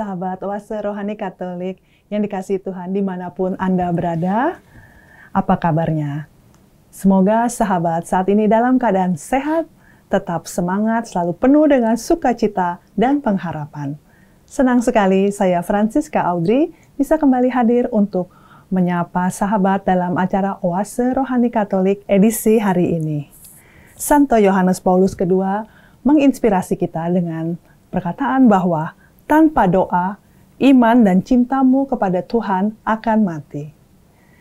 sahabat oase rohani Katolik yang dikasih Tuhan dimanapun Anda berada. Apa kabarnya? Semoga sahabat saat ini dalam keadaan sehat, tetap semangat, selalu penuh dengan sukacita dan pengharapan. Senang sekali saya Francisca Audrey bisa kembali hadir untuk menyapa sahabat dalam acara Oase Rohani Katolik edisi hari ini. Santo Yohanes Paulus II menginspirasi kita dengan perkataan bahwa tanpa doa, iman dan cintamu kepada Tuhan akan mati.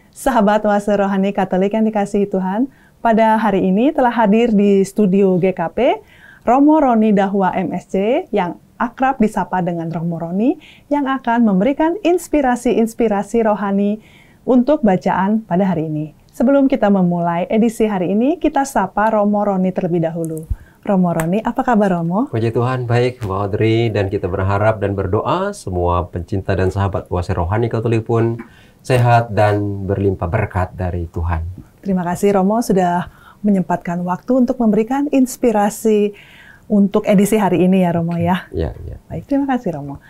Sahabat Wasa Rohani Katolik yang dikasihi Tuhan, pada hari ini telah hadir di studio GKP Romo Roni Dahwa MSC yang akrab disapa dengan Romo Roni yang akan memberikan inspirasi-inspirasi rohani untuk bacaan pada hari ini. Sebelum kita memulai edisi hari ini, kita sapa Romo Roni terlebih dahulu. Romo Roni. Apa kabar Romo? Puji Tuhan, baik Mbak Audrey. Dan kita berharap dan berdoa semua pencinta dan sahabat puasa rohani Katolik pun sehat dan berlimpah berkat dari Tuhan. Terima kasih Romo sudah menyempatkan waktu untuk memberikan inspirasi untuk edisi hari ini ya Romo ya. Ya, ya. Baik, terima kasih Romo.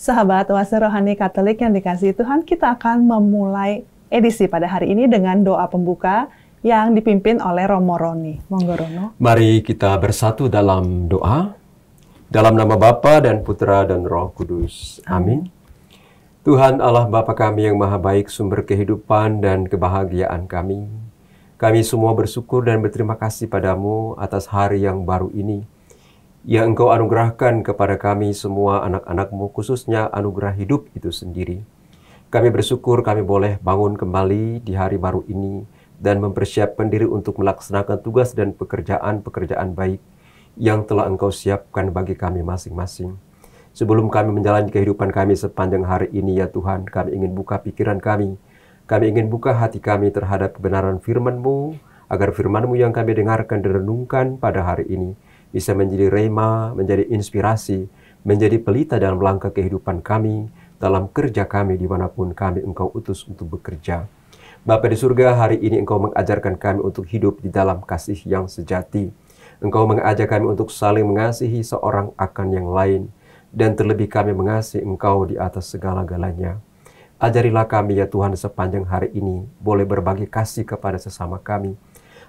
Sahabat Oase Rohani Katolik yang dikasih Tuhan, kita akan memulai edisi pada hari ini dengan doa pembuka yang dipimpin oleh Romo Roni. Monggo Rono. Mari kita bersatu dalam doa. Dalam nama Bapa dan Putra dan Roh Kudus. Amin. Tuhan Allah Bapa kami yang maha baik, sumber kehidupan dan kebahagiaan kami. Kami semua bersyukur dan berterima kasih padamu atas hari yang baru ini. Yang engkau anugerahkan kepada kami semua anak-anakmu, khususnya anugerah hidup itu sendiri. Kami bersyukur kami boleh bangun kembali di hari baru ini dan mempersiapkan diri untuk melaksanakan tugas dan pekerjaan-pekerjaan baik yang telah Engkau siapkan bagi kami masing-masing. Sebelum kami menjalani kehidupan kami sepanjang hari ini, ya Tuhan, kami ingin buka pikiran kami. Kami ingin buka hati kami terhadap kebenaran firman-Mu, agar firman-Mu yang kami dengarkan dan renungkan pada hari ini bisa menjadi rema, menjadi inspirasi, menjadi pelita dalam langkah kehidupan kami, dalam kerja kami dimanapun kami Engkau utus untuk bekerja. Bapa di surga, hari ini Engkau mengajarkan kami untuk hidup di dalam kasih yang sejati. Engkau mengajak kami untuk saling mengasihi seorang akan yang lain, dan terlebih kami mengasihi Engkau di atas segala-galanya. Ajarilah kami ya Tuhan sepanjang hari ini, boleh berbagi kasih kepada sesama kami,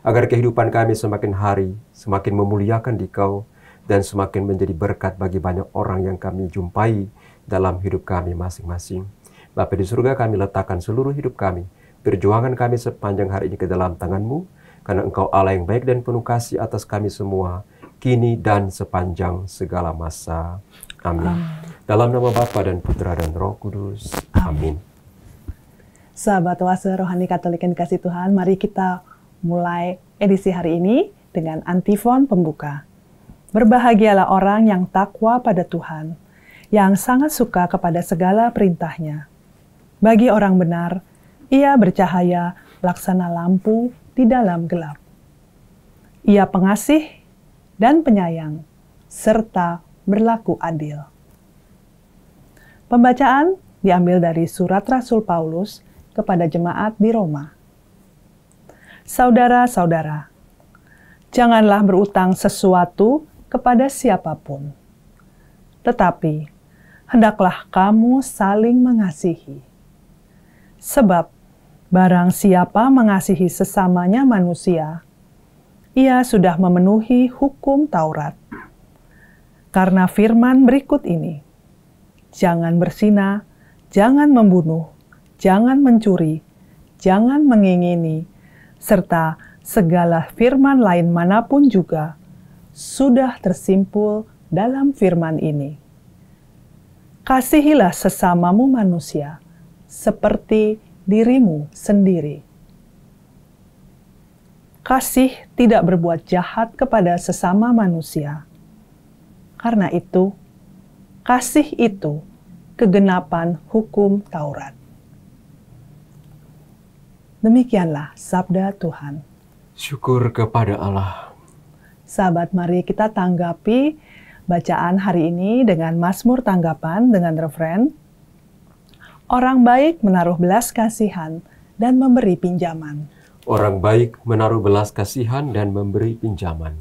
agar kehidupan kami semakin hari, semakin memuliakan di Kau dan semakin menjadi berkat bagi banyak orang yang kami jumpai dalam hidup kami masing-masing. Bapa di surga kami letakkan seluruh hidup kami Perjuangan kami sepanjang hari ini ke dalam tanganmu, karena engkau Allah yang baik dan penuh kasih atas kami semua, kini dan sepanjang segala masa. Amin. Dalam nama Bapa dan Putra dan Roh Kudus. Amin. Amin. Sahabat Wasa Rohani Katolik yang dikasih Tuhan, mari kita mulai edisi hari ini dengan antifon pembuka. Berbahagialah orang yang takwa pada Tuhan, yang sangat suka kepada segala perintahnya. Bagi orang benar, ia bercahaya laksana lampu di dalam gelap. Ia pengasih dan penyayang, serta berlaku adil. Pembacaan diambil dari surat Rasul Paulus kepada jemaat di Roma. Saudara-saudara, janganlah berutang sesuatu kepada siapapun, tetapi hendaklah kamu saling mengasihi, sebab Barang siapa mengasihi sesamanya manusia, ia sudah memenuhi hukum Taurat. Karena firman berikut ini, jangan bersina, jangan membunuh, jangan mencuri, jangan mengingini, serta segala firman lain manapun juga, sudah tersimpul dalam firman ini. Kasihilah sesamamu manusia, seperti dirimu sendiri. Kasih tidak berbuat jahat kepada sesama manusia. Karena itu, kasih itu kegenapan hukum Taurat. Demikianlah sabda Tuhan. Syukur kepada Allah. Sahabat, mari kita tanggapi bacaan hari ini dengan Mazmur tanggapan dengan referen Orang baik menaruh belas kasihan dan memberi pinjaman. Orang baik menaruh belas kasihan dan memberi pinjaman.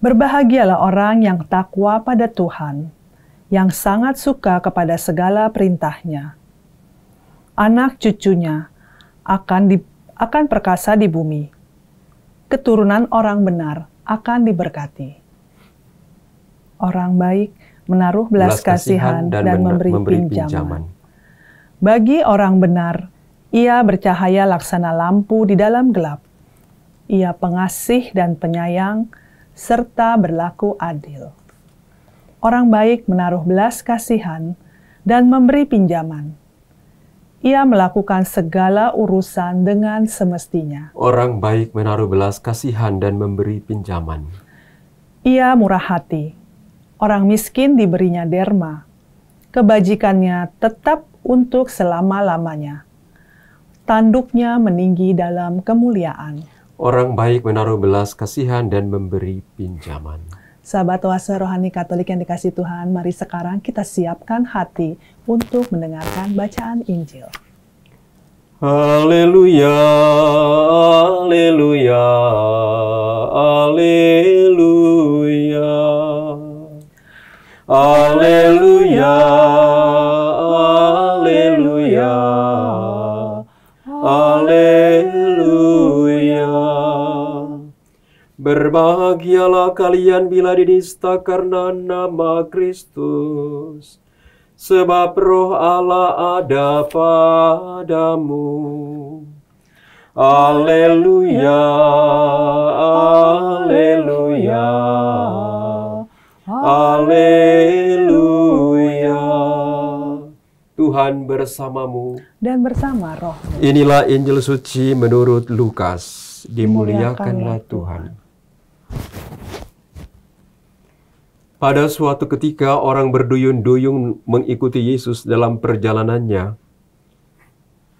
Berbahagialah orang yang takwa pada Tuhan, yang sangat suka kepada segala perintahnya. Anak cucunya akan di, akan perkasa di bumi. Keturunan orang benar akan diberkati. Orang baik menaruh belas, belas kasihan, kasihan dan, dan memberi, memberi pinjaman. pinjaman. Bagi orang benar, ia bercahaya laksana lampu di dalam gelap. Ia pengasih dan penyayang, serta berlaku adil. Orang baik menaruh belas kasihan dan memberi pinjaman. Ia melakukan segala urusan dengan semestinya. Orang baik menaruh belas kasihan dan memberi pinjaman. Ia murah hati. Orang miskin diberinya derma. Kebajikannya tetap untuk selama-lamanya. Tanduknya meninggi dalam kemuliaan. Orang baik menaruh belas kasihan dan memberi pinjaman. Sahabat wasa Rohani Katolik yang dikasih Tuhan, mari sekarang kita siapkan hati untuk mendengarkan bacaan Injil. Haleluya, haleluya, haleluya. Haleluya. Haleluya. Berbahagialah kalian bila dinista karena nama Kristus, sebab roh Allah ada padamu. Haleluya, haleluya, haleluya. Tuhan bersamamu dan bersama roh. Inilah Injil suci menurut Lukas. Dimuliakanlah Tuhan. Pada suatu ketika orang berduyun-duyung mengikuti Yesus dalam perjalanannya.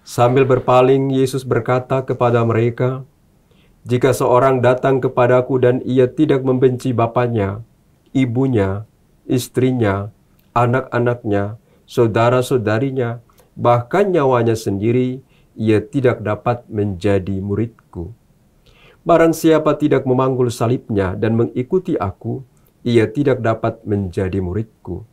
Sambil berpaling Yesus berkata kepada mereka, "Jika seorang datang kepadaku dan ia tidak membenci bapaknya, ibunya, istrinya, anak-anaknya, saudara-saudarinya, bahkan nyawanya sendiri, ia tidak dapat menjadi muridku. Barang siapa tidak memanggul salibnya dan mengikuti aku, ia tidak dapat menjadi muridku.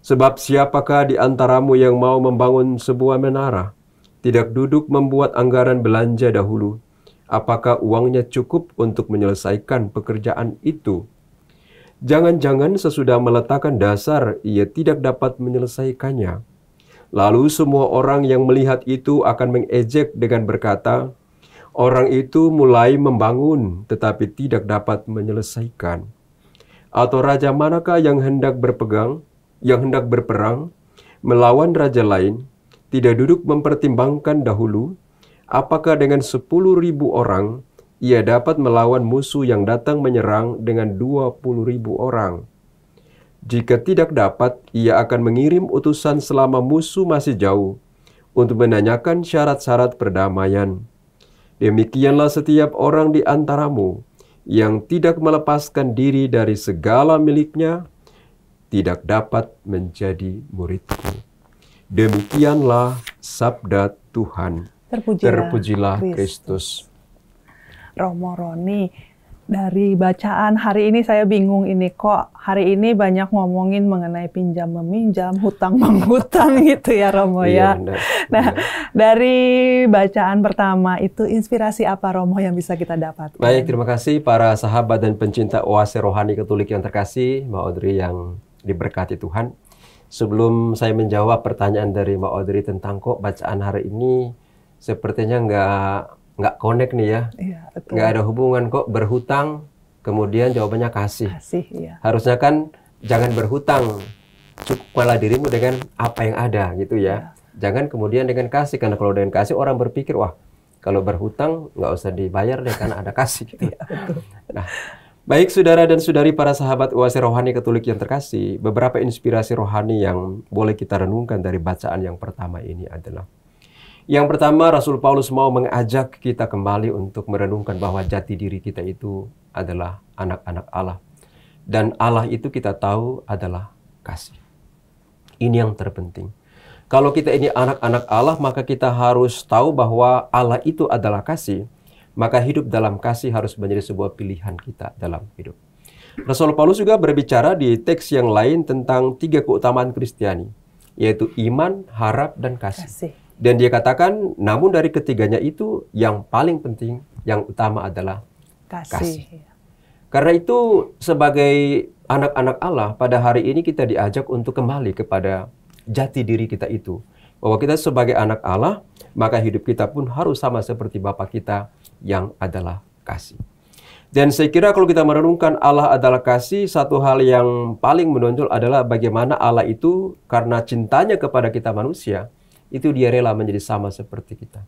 Sebab siapakah di antaramu yang mau membangun sebuah menara, tidak duduk membuat anggaran belanja dahulu, apakah uangnya cukup untuk menyelesaikan pekerjaan itu?' Jangan-jangan sesudah meletakkan dasar, ia tidak dapat menyelesaikannya. Lalu semua orang yang melihat itu akan mengejek dengan berkata, Orang itu mulai membangun tetapi tidak dapat menyelesaikan. Atau raja manakah yang hendak berpegang, yang hendak berperang, melawan raja lain, tidak duduk mempertimbangkan dahulu, apakah dengan sepuluh ribu orang ia dapat melawan musuh yang datang menyerang dengan ribu orang. Jika tidak dapat, ia akan mengirim utusan selama musuh masih jauh untuk menanyakan syarat-syarat perdamaian. Demikianlah setiap orang di antaramu yang tidak melepaskan diri dari segala miliknya, tidak dapat menjadi muridku. Demikianlah sabda Tuhan. Terpujilah Kristus. Romo Roni. Dari bacaan hari ini saya bingung ini kok hari ini banyak ngomongin mengenai pinjam meminjam, hutang menghutang gitu ya Romo ya. Iya, nah, iya. dari bacaan pertama itu inspirasi apa Romo yang bisa kita dapat? Baik, terima kasih para sahabat dan pencinta oase rohani Katolik yang terkasih, Mbak Audrey yang diberkati Tuhan. Sebelum saya menjawab pertanyaan dari Mbak Audrey tentang kok bacaan hari ini sepertinya nggak nggak connect nih ya, iya, betul. nggak ada hubungan kok berhutang, kemudian jawabannya kasih. kasih iya. Harusnya kan jangan berhutang, cukup malah dirimu dengan apa yang ada gitu ya. Iya. Jangan kemudian dengan kasih karena kalau dengan kasih orang berpikir wah kalau berhutang nggak usah dibayar deh karena ada kasih gitu. Iya, betul. Nah, Baik saudara dan saudari para sahabat uasi rohani katolik yang terkasih, beberapa inspirasi rohani yang boleh kita renungkan dari bacaan yang pertama ini adalah yang pertama, Rasul Paulus mau mengajak kita kembali untuk merenungkan bahwa jati diri kita itu adalah anak-anak Allah. Dan Allah itu kita tahu adalah kasih. Ini yang terpenting. Kalau kita ini anak-anak Allah, maka kita harus tahu bahwa Allah itu adalah kasih. Maka hidup dalam kasih harus menjadi sebuah pilihan kita dalam hidup. Rasul Paulus juga berbicara di teks yang lain tentang tiga keutamaan Kristiani, yaitu iman, harap, dan kasih. kasih. Dan dia katakan, namun dari ketiganya itu yang paling penting, yang utama adalah kasih. kasih. Karena itu sebagai anak-anak Allah pada hari ini kita diajak untuk kembali kepada jati diri kita itu. Bahwa kita sebagai anak Allah, maka hidup kita pun harus sama seperti Bapa kita yang adalah kasih. Dan saya kira kalau kita merenungkan Allah adalah kasih, satu hal yang paling menonjol adalah bagaimana Allah itu karena cintanya kepada kita manusia, itu dia rela menjadi sama seperti kita.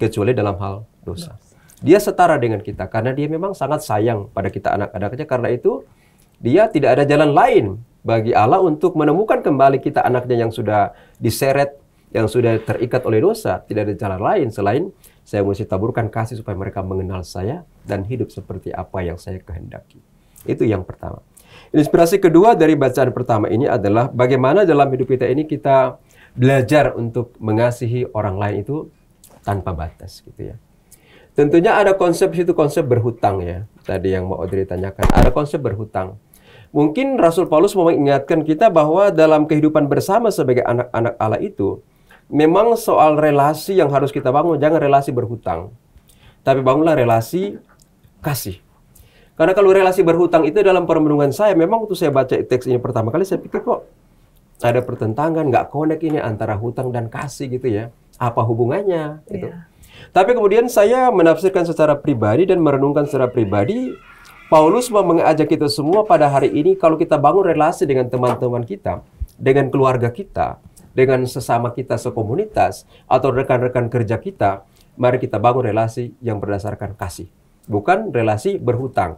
Kecuali dalam hal dosa. Dia setara dengan kita karena dia memang sangat sayang pada kita anak-anaknya. Karena itu dia tidak ada jalan lain bagi Allah untuk menemukan kembali kita anaknya yang sudah diseret, yang sudah terikat oleh dosa. Tidak ada jalan lain selain saya mesti taburkan kasih supaya mereka mengenal saya dan hidup seperti apa yang saya kehendaki. Itu yang pertama. Inspirasi kedua dari bacaan pertama ini adalah bagaimana dalam hidup kita ini kita belajar untuk mengasihi orang lain itu tanpa batas gitu ya. Tentunya ada konsep itu konsep berhutang ya. Tadi yang Mbak Audrey tanyakan, ada konsep berhutang. Mungkin Rasul Paulus mau mengingatkan kita bahwa dalam kehidupan bersama sebagai anak-anak Allah itu memang soal relasi yang harus kita bangun, jangan relasi berhutang. Tapi bangunlah relasi kasih. Karena kalau relasi berhutang itu dalam perenungan saya memang waktu saya baca teks ini pertama kali saya pikir kok ada pertentangan, nggak connect ini antara hutang dan kasih gitu ya. Apa hubungannya? Iya. Gitu. Tapi kemudian saya menafsirkan secara pribadi dan merenungkan secara pribadi, Paulus mau mengajak kita semua pada hari ini kalau kita bangun relasi dengan teman-teman kita, dengan keluarga kita, dengan sesama kita sekomunitas atau rekan-rekan kerja kita, mari kita bangun relasi yang berdasarkan kasih, bukan relasi berhutang.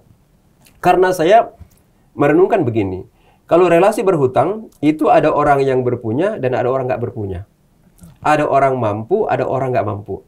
Karena saya merenungkan begini, kalau relasi berhutang, itu ada orang yang berpunya dan ada orang nggak berpunya. Ada orang mampu, ada orang nggak mampu.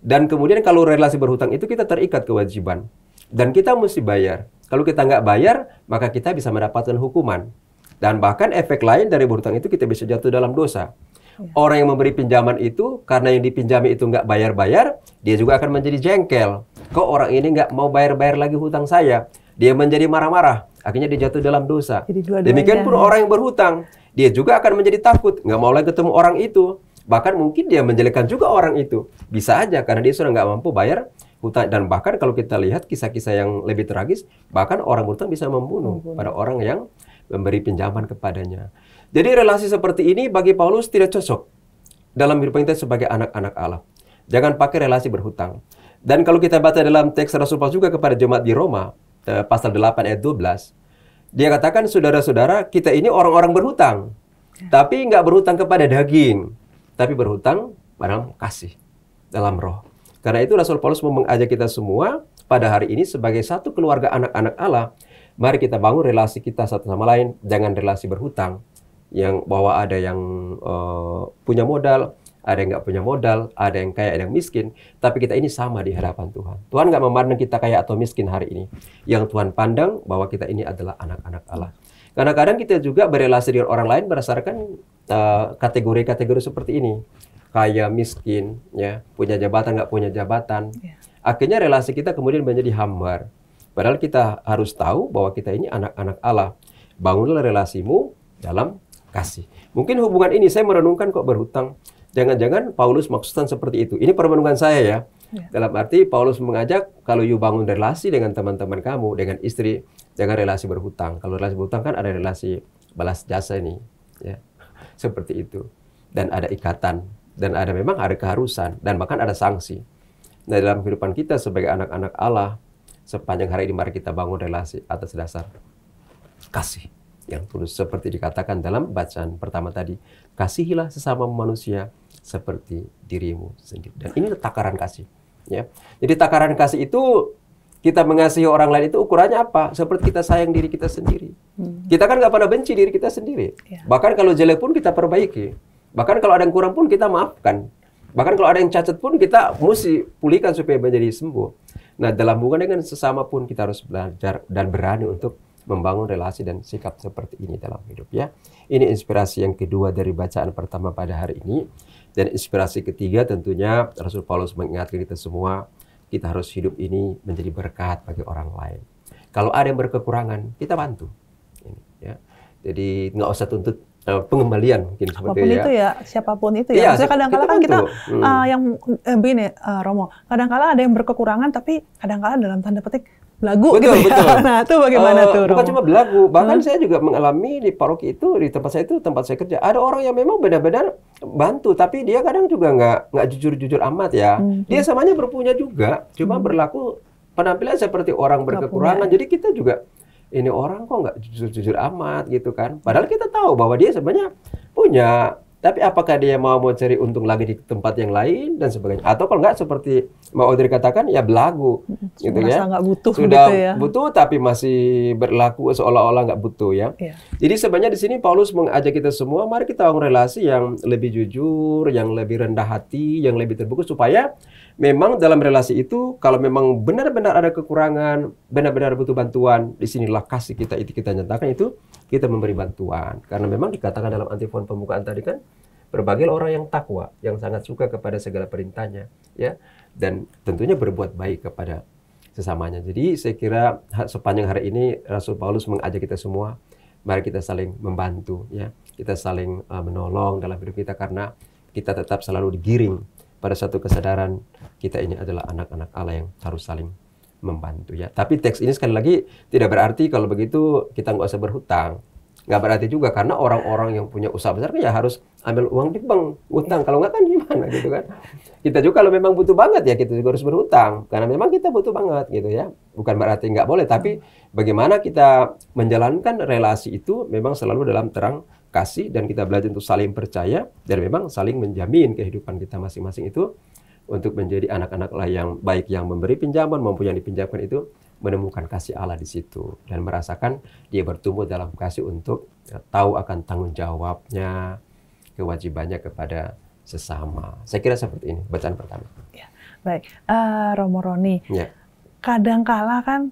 Dan kemudian kalau relasi berhutang itu kita terikat kewajiban. Dan kita mesti bayar. Kalau kita nggak bayar, maka kita bisa mendapatkan hukuman. Dan bahkan efek lain dari berhutang itu kita bisa jatuh dalam dosa. Iya. Orang yang memberi pinjaman itu, karena yang dipinjami itu nggak bayar-bayar, dia juga akan menjadi jengkel. Kok orang ini nggak mau bayar-bayar lagi hutang saya? Dia menjadi marah-marah akhirnya dia jatuh dalam dosa. Demikian pun orang yang berhutang, dia juga akan menjadi takut, nggak mau lagi ketemu orang itu. Bahkan mungkin dia menjelekan juga orang itu. Bisa aja karena dia sudah nggak mampu bayar hutang dan bahkan kalau kita lihat kisah-kisah yang lebih tragis, bahkan orang berhutang bisa membunuh, membunuh. pada orang yang memberi pinjaman kepadanya. Jadi relasi seperti ini bagi Paulus tidak cocok dalam hidup kita sebagai anak-anak Allah. Jangan pakai relasi berhutang. Dan kalau kita baca dalam teks Rasul Paulus juga kepada jemaat di Roma, Eh, pasal 8 ayat 12, dia katakan saudara-saudara kita ini orang-orang berhutang, ya. tapi nggak berhutang kepada daging, tapi berhutang pada kasih, dalam roh. Karena itu Rasul Paulus mau mengajak kita semua pada hari ini sebagai satu keluarga anak-anak Allah, mari kita bangun relasi kita satu sama lain, jangan relasi berhutang yang bahwa ada yang uh, punya modal, ada yang nggak punya modal, ada yang kaya, ada yang miskin. Tapi kita ini sama di hadapan Tuhan. Tuhan nggak memandang kita kaya atau miskin hari ini. Yang Tuhan pandang bahwa kita ini adalah anak-anak Allah. Karena kadang kita juga berrelasi dengan orang lain berdasarkan eh, kategori-kategori uh, seperti ini. Kaya, miskin, ya punya jabatan, nggak punya jabatan. Ya. Akhirnya relasi kita kemudian menjadi hambar. Padahal kita harus tahu bahwa kita ini anak-anak Allah. Bangunlah relasimu dalam kasih. Mungkin hubungan ini saya merenungkan kok berhutang. Jangan-jangan Paulus maksudkan seperti itu. Ini permenungan saya ya. ya. Dalam arti Paulus mengajak kalau you bangun relasi dengan teman-teman kamu, dengan istri, jangan relasi berhutang. Kalau relasi berhutang kan ada relasi balas jasa ini, ya. Seperti itu. Dan ada ikatan dan ada memang ada keharusan dan bahkan ada sanksi. Nah, dalam kehidupan kita sebagai anak-anak Allah, sepanjang hari ini mari kita bangun relasi atas dasar kasih yang tulus seperti dikatakan dalam bacaan pertama tadi kasihilah sesama manusia seperti dirimu sendiri. Dan ini takaran kasih. Ya. Jadi takaran kasih itu kita mengasihi orang lain itu ukurannya apa? Seperti kita sayang diri kita sendiri. Hmm. Kita kan nggak pernah benci diri kita sendiri. Ya. Bahkan kalau jelek pun kita perbaiki. Bahkan kalau ada yang kurang pun kita maafkan. Bahkan kalau ada yang cacat pun kita mesti pulihkan supaya menjadi sembuh. Nah dalam hubungan dengan sesama pun kita harus belajar dan berani untuk membangun relasi dan sikap seperti ini dalam hidup ya. Ini inspirasi yang kedua dari bacaan pertama pada hari ini. Dan inspirasi ketiga tentunya Rasul Paulus mengingatkan kita semua, kita harus hidup ini menjadi berkat bagi orang lain. Kalau ada yang berkekurangan, kita bantu. ya. Jadi nggak usah tuntut uh, pengembalian mungkin seperti Apapun ya. itu ya, siapapun itu ya. ya iya, kadang kadang kan kita hmm. uh, yang eh, begini, uh, Romo, kadang kadang ada yang berkekurangan, tapi kadang kadang dalam tanda petik belagu betul, gitu ya. Nah, itu bagaimana uh, tuh? Bukan Romo? cuma belagu, bahkan hmm. saya juga mengalami di paroki itu di tempat saya itu tempat saya kerja ada orang yang memang benar-benar bantu, tapi dia kadang juga nggak nggak jujur-jujur amat ya. Hmm. hmm. Dia samanya berpunya juga, cuma hmm. berlaku penampilan seperti orang berkekurangan. Jadi kita juga ini orang kok nggak jujur-jujur amat gitu kan. Padahal kita tahu bahwa dia sebenarnya punya tapi apakah dia mau mau cari untung lagi di tempat yang lain dan sebagainya? Atau kalau nggak seperti mau Audrey katakan ya belagu, gitu ya. ya. butuh Sudah gitu ya. butuh tapi masih berlaku seolah-olah nggak butuh ya. ya. Jadi sebenarnya di sini Paulus mengajak kita semua, mari kita bangun relasi yang lebih jujur, yang lebih rendah hati, yang lebih terbuka supaya memang dalam relasi itu kalau memang benar-benar ada kekurangan, benar-benar butuh bantuan, di sinilah kasih kita itu kita nyatakan itu kita memberi bantuan. Karena memang dikatakan dalam antifon pembukaan tadi kan berbagai orang yang takwa, yang sangat suka kepada segala perintahnya, ya, dan tentunya berbuat baik kepada sesamanya. Jadi saya kira sepanjang hari ini Rasul Paulus mengajak kita semua, mari kita saling membantu, ya, kita saling uh, menolong dalam hidup kita karena kita tetap selalu digiring pada satu kesadaran kita ini adalah anak-anak Allah yang harus saling membantu ya. Tapi teks ini sekali lagi tidak berarti kalau begitu kita nggak usah berhutang. Nggak berarti juga karena orang-orang yang punya usaha besar kan ya harus ambil uang di bank, utang. Kalau nggak kan gimana gitu kan. Kita juga kalau memang butuh banget ya kita juga harus berhutang. Karena memang kita butuh banget gitu ya. Bukan berarti nggak boleh, tapi bagaimana kita menjalankan relasi itu memang selalu dalam terang kasih dan kita belajar untuk saling percaya dan memang saling menjamin kehidupan kita masing-masing itu untuk menjadi anak-anak Allah yang baik yang memberi pinjaman maupun yang dipinjamkan itu menemukan kasih Allah di situ dan merasakan dia bertumbuh dalam kasih untuk eh, tahu akan tanggung jawabnya, kewajibannya kepada sesama. Saya kira seperti ini bacaan pertama. Ya, baik, uh, Romo Roni. Ya. Kadangkala kan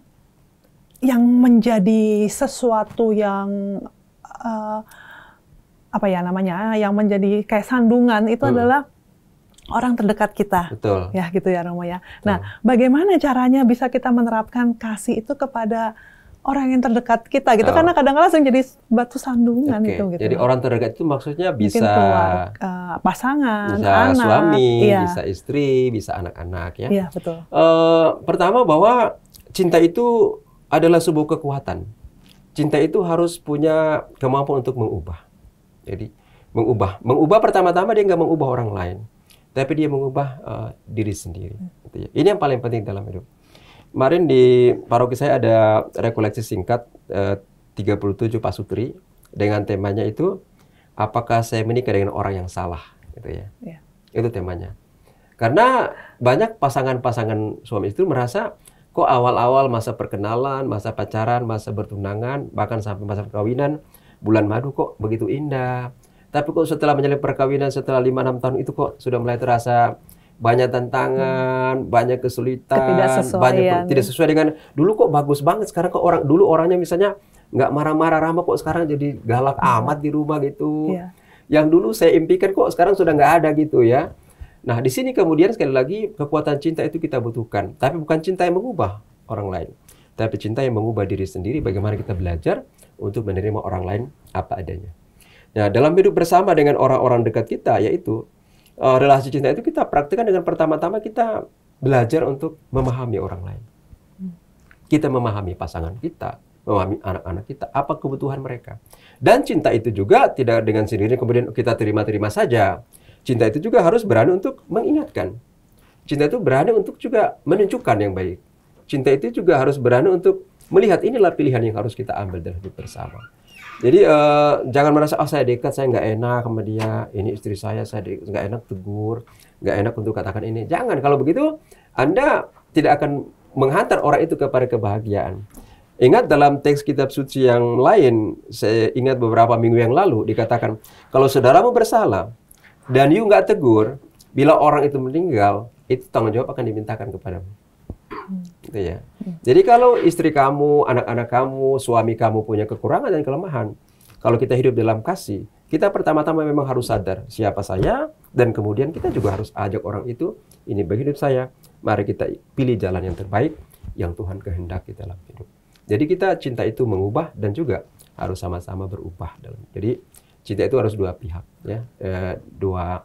yang menjadi sesuatu yang uh, apa ya namanya, yang menjadi kayak sandungan itu hmm. adalah orang terdekat kita. Betul. Ya gitu ya Romo ya. Betul. Nah, bagaimana caranya bisa kita menerapkan kasih itu kepada orang yang terdekat kita gitu oh. karena kadang-kadang langsung jadi batu sandungan okay. gitu, gitu. Jadi orang terdekat itu maksudnya bisa keluar, uh, pasangan, bisa anak, suami, iya. bisa istri, bisa anak-anak ya. Iya, betul. Uh, pertama bahwa cinta itu adalah sebuah kekuatan. Cinta itu harus punya kemampuan untuk mengubah. Jadi mengubah, mengubah pertama-tama dia nggak mengubah orang lain tapi dia mengubah uh, diri sendiri. Hmm. Gitu ya. Ini yang paling penting dalam hidup. Kemarin di paroki saya ada rekoleksi singkat eh, uh, 37 pasutri dengan temanya itu apakah saya menikah dengan orang yang salah, gitu ya. Yeah. Itu temanya. Karena banyak pasangan-pasangan suami istri merasa kok awal-awal masa perkenalan, masa pacaran, masa bertunangan, bahkan sampai masa perkawinan, bulan madu kok begitu indah tapi kok setelah menjalin perkawinan setelah 5-6 tahun itu kok sudah mulai terasa banyak tantangan, hmm. banyak kesulitan, banyak ya. tidak sesuai dengan dulu kok bagus banget sekarang kok orang dulu orangnya misalnya nggak marah-marah ramah kok sekarang jadi galak hmm. amat di rumah gitu. Yeah. Yang dulu saya impikan kok sekarang sudah nggak ada gitu ya. Nah di sini kemudian sekali lagi kekuatan cinta itu kita butuhkan, tapi bukan cinta yang mengubah orang lain, tapi cinta yang mengubah diri sendiri. Bagaimana kita belajar untuk menerima orang lain apa adanya. Nah, dalam hidup bersama dengan orang-orang dekat kita, yaitu uh, relasi cinta itu kita praktikkan dengan pertama-tama kita belajar untuk memahami orang lain. Kita memahami pasangan kita, memahami anak-anak kita, apa kebutuhan mereka. Dan cinta itu juga tidak dengan sendirinya kemudian kita terima-terima saja. Cinta itu juga harus berani untuk mengingatkan. Cinta itu berani untuk juga menunjukkan yang baik. Cinta itu juga harus berani untuk melihat inilah pilihan yang harus kita ambil dalam hidup bersama. Jadi uh, jangan merasa oh saya dekat, saya nggak enak sama dia, ini istri saya, saya nggak enak tegur, nggak enak untuk katakan ini. Jangan kalau begitu Anda tidak akan menghantar orang itu kepada kebahagiaan. Ingat dalam teks kitab suci yang lain, saya ingat beberapa minggu yang lalu dikatakan kalau saudaramu bersalah dan you nggak tegur, bila orang itu meninggal, itu tanggung jawab akan dimintakan kepadamu. Gitu ya. Hmm. Jadi kalau istri kamu, anak-anak kamu, suami kamu punya kekurangan dan kelemahan, kalau kita hidup dalam kasih, kita pertama-tama memang harus sadar siapa saya dan kemudian kita juga harus ajak orang itu ini bagi hidup saya. Mari kita pilih jalan yang terbaik yang Tuhan kehendaki dalam hidup. Jadi kita cinta itu mengubah dan juga harus sama-sama berubah dalam. Jadi cinta itu harus dua pihak ya, e, dua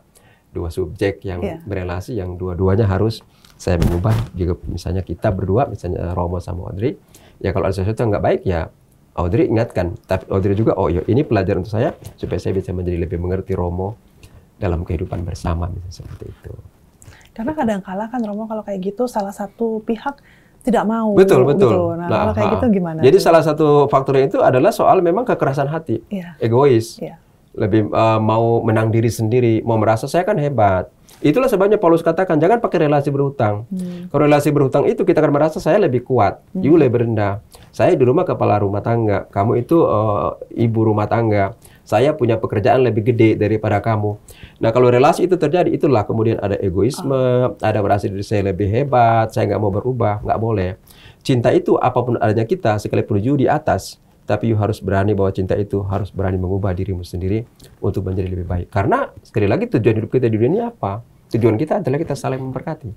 dua subjek yang yeah. berelasi yang dua-duanya harus saya mengubah juga misalnya kita berdua misalnya Romo sama Audrey ya kalau ada sesuatu yang nggak baik ya Audrey ingatkan tapi Audrey juga oh yo iya, ini pelajaran untuk saya supaya saya bisa menjadi lebih mengerti Romo dalam kehidupan bersama misalnya seperti itu karena kadang-kala kan Romo kalau kayak gitu salah satu pihak tidak mau. Betul, gitu. betul. Gitu. Nah, nah, kalau kayak gitu gimana? Jadi salah satu faktornya itu adalah soal memang kekerasan hati, yeah. egois. Yeah lebih uh, mau menang diri sendiri, mau merasa saya kan hebat. Itulah sebabnya Paulus katakan jangan pakai relasi berhutang. Hmm. Kalau relasi berhutang itu kita akan merasa saya lebih kuat, hmm. you lebih rendah. Saya di rumah kepala rumah tangga, kamu itu uh, ibu rumah tangga. Saya punya pekerjaan lebih gede daripada kamu. Nah kalau relasi itu terjadi, itulah kemudian ada egoisme, oh. ada merasa diri saya lebih hebat, saya nggak mau berubah, nggak boleh. Cinta itu apapun adanya kita, sekalipun jauh di atas, tapi you harus berani bahwa cinta itu harus berani mengubah dirimu sendiri untuk menjadi lebih baik. Karena sekali lagi tujuan hidup kita di dunia ini apa? Tujuan kita adalah kita saling memberkati,